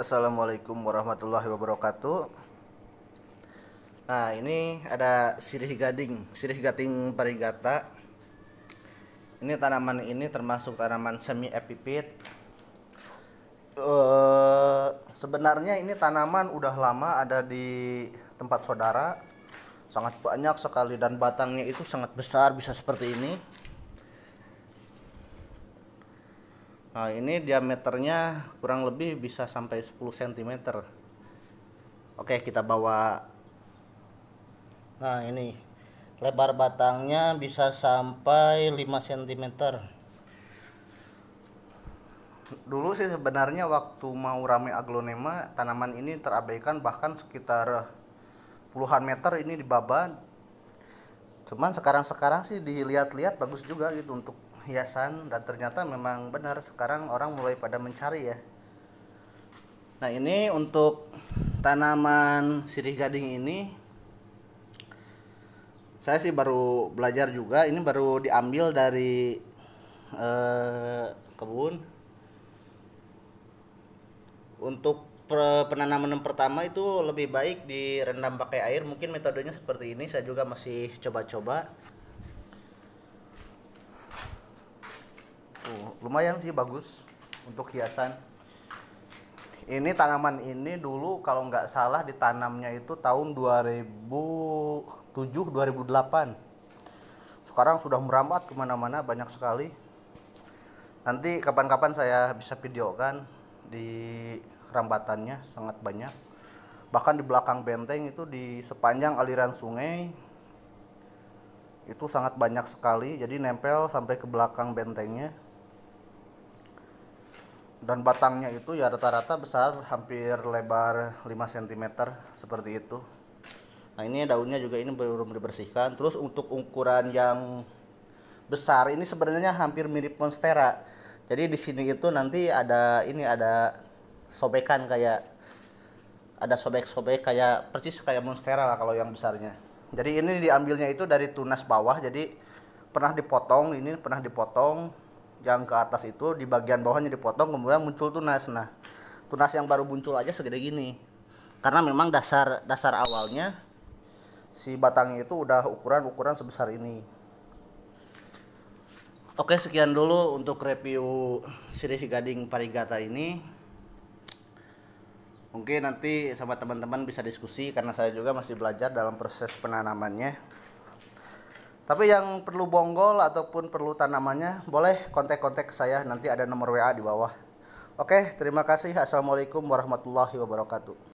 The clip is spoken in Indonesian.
Assalamualaikum warahmatullahi wabarakatuh. Nah ini ada sirih gading, sirih gading parigata. Ini tanaman ini termasuk tanaman semi epipit. Uh, sebenarnya ini tanaman udah lama ada di tempat saudara, sangat banyak sekali dan batangnya itu sangat besar bisa seperti ini Nah, ini diameternya kurang lebih bisa sampai 10 cm. Oke, kita bawa. Nah, ini lebar batangnya bisa sampai 5 cm. Dulu sih sebenarnya waktu mau rame aglonema, tanaman ini terabaikan bahkan sekitar puluhan meter ini di dibabat. Cuman sekarang-sekarang sih dilihat-lihat bagus juga gitu untuk hiasan dan ternyata memang benar sekarang orang mulai pada mencari ya. Nah, ini untuk tanaman sirih gading ini saya sih baru belajar juga ini baru diambil dari eh, kebun untuk penanaman yang pertama itu lebih baik direndam pakai air mungkin metodenya seperti ini saya juga masih coba-coba lumayan sih bagus untuk hiasan ini tanaman ini dulu kalau nggak salah ditanamnya itu tahun 2007 2008 sekarang sudah merambat kemana-mana banyak sekali nanti kapan-kapan saya bisa videokan di rambatannya sangat banyak bahkan di belakang benteng itu di sepanjang aliran sungai itu sangat banyak sekali jadi nempel sampai ke belakang bentengnya dan batangnya itu ya rata-rata besar hampir lebar 5 cm seperti itu nah ini daunnya juga ini belum dibersihkan terus untuk ukuran yang besar ini sebenarnya hampir mirip monstera jadi di sini itu nanti ada ini ada sobekan kayak ada sobek-sobek kayak persis kayak monstera lah kalau yang besarnya jadi ini diambilnya itu dari tunas bawah jadi pernah dipotong ini pernah dipotong yang ke atas itu di bagian bawahnya dipotong kemudian muncul tunas nah tunas yang baru muncul aja segede gini karena memang dasar dasar awalnya si batangnya itu udah ukuran ukuran sebesar ini Oke sekian dulu untuk review series Gading Parigata ini Mungkin nanti sama teman-teman bisa diskusi karena saya juga masih belajar dalam proses penanamannya tapi yang perlu bonggol ataupun perlu tanamannya, boleh kontak-kontak saya. Nanti ada nomor WA di bawah. Oke, terima kasih. Assalamualaikum warahmatullahi wabarakatuh.